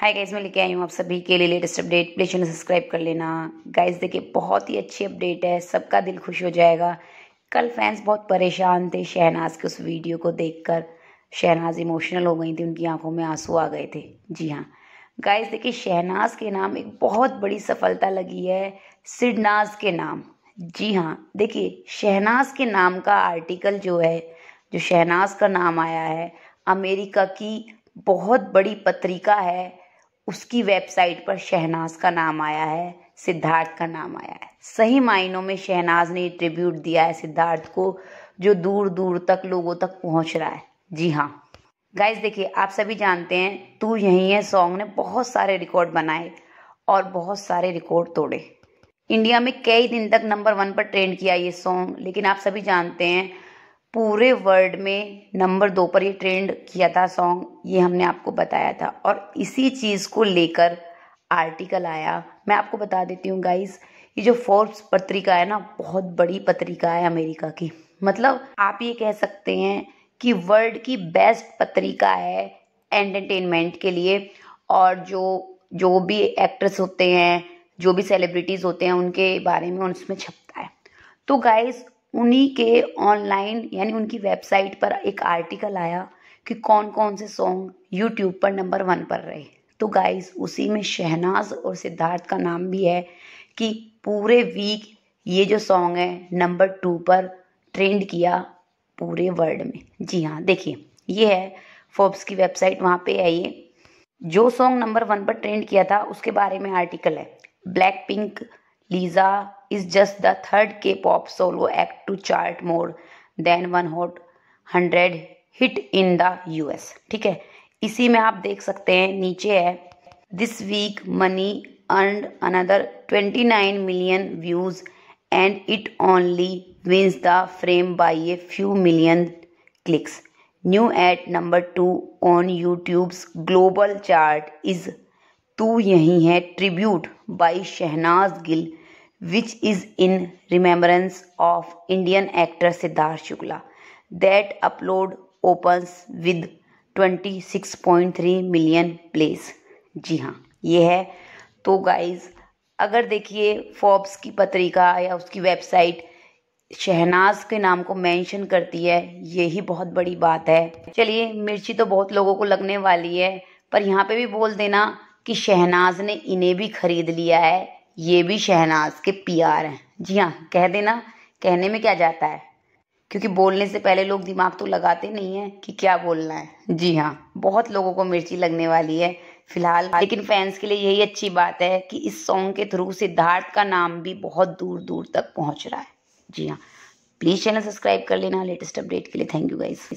hi guys मैं लेके आई हूँ आप सभी के लिए latest update please channel subscribe कर लेना गाइज देखिए बहुत ही अच्छी अपडेट है सबका दिल खुश हो जाएगा कल फैंस बहुत परेशान थे शहनाज के उस वीडियो को देखकर शहनाज इमोशनल हो गई थी उनकी आंखों में आंसू आ गए थे जी हाँ गाइज देखिए शहनाज के नाम एक बहुत बड़ी सफलता लगी है सिडनाज के नाम जी हाँ देखिए शहनाज के नाम का आर्टिकल जो है जो शहनाज का नाम आया है अमेरिका की बहुत बड़ी पत्रिका है उसकी वेबसाइट पर शहनाज का नाम आया है सिद्धार्थ का नाम आया है सही मायनों में शहनाज ने ट्रिब्यूट दिया है सिद्धार्थ को जो दूर दूर तक लोगों तक पहुंच रहा है जी हाँ गाइज देखिए आप सभी जानते हैं तू यही है सॉन्ग ने बहुत सारे रिकॉर्ड बनाए और बहुत सारे रिकॉर्ड तोड़े इंडिया में कई दिन तक नंबर वन पर ट्रेंड किया ये सॉन्ग लेकिन आप सभी जानते हैं पूरे वर्ल्ड में नंबर दो पर ये ट्रेंड किया था सॉन्ग ये हमने आपको बताया था और इसी चीज़ को लेकर आर्टिकल आया मैं आपको बता देती हूँ गाइस ये जो फोर्ब्स पत्रिका है ना बहुत बड़ी पत्रिका है अमेरिका की मतलब आप ये कह सकते हैं कि वर्ल्ड की बेस्ट पत्रिका है एंटरटेनमेंट के लिए और जो जो भी एक्ट्रेस होते हैं जो भी सेलिब्रिटीज़ होते हैं उनके बारे में उसमें छपता है तो गाइस उन्हीं के ऑनलाइन यानी उनकी वेबसाइट पर एक आर्टिकल आया कि कौन कौन से सॉन्ग यूट्यूब पर नंबर वन पर रहे तो गाइस उसी में शहनाज और सिद्धार्थ का नाम भी है कि पूरे वीक ये जो सॉन्ग है नंबर टू पर ट्रेंड किया पूरे वर्ल्ड में जी हाँ देखिए ये है फोर्ब्स की वेबसाइट वहाँ पे है ये जो सॉन्ग नंबर वन पर ट्रेंड किया था उसके बारे में आर्टिकल है Blackpink Lisa is just the third K pop solo act to chart more than one hot hundred hit in the US ठीक है इसी में आप देख सकते हैं नीचे है this week money earn another nine million views and it only wins the frame by a few million clicks new at number two on YouTube's global chart is Tu Yahi Hai tribute by Shehnaaz Gill which is in remembrance of Indian actor Siddharth Shukla that upload open with 26.3 million plays जी हाँ ये है तो guys अगर देखिए Forbes की पत्रिका या उसकी वेबसाइट शहनाज के नाम को मेंशन करती है ये ही बहुत बड़ी बात है चलिए मिर्ची तो बहुत लोगों को लगने वाली है पर यहाँ पे भी बोल देना कि शहनाज ने इन्हें भी खरीद लिया है ये भी शहनाज के पीआर हैं जी हाँ कह देना कहने में क्या जाता है क्योंकि बोलने से पहले लोग दिमाग तो लगाते नहीं हैं कि क्या बोलना है जी हाँ बहुत लोगों को मिर्ची लगने वाली है फिलहाल लेकिन फैंस के लिए यही अच्छी बात है कि इस सॉन्ग के थ्रू सिद्धार्थ का नाम भी बहुत दूर दूर तक पहुंच रहा है जी हाँ प्लीज़ चैनल सब्सक्राइब कर लेना लेटेस्ट अपडेट के लिए थैंक यू गाइस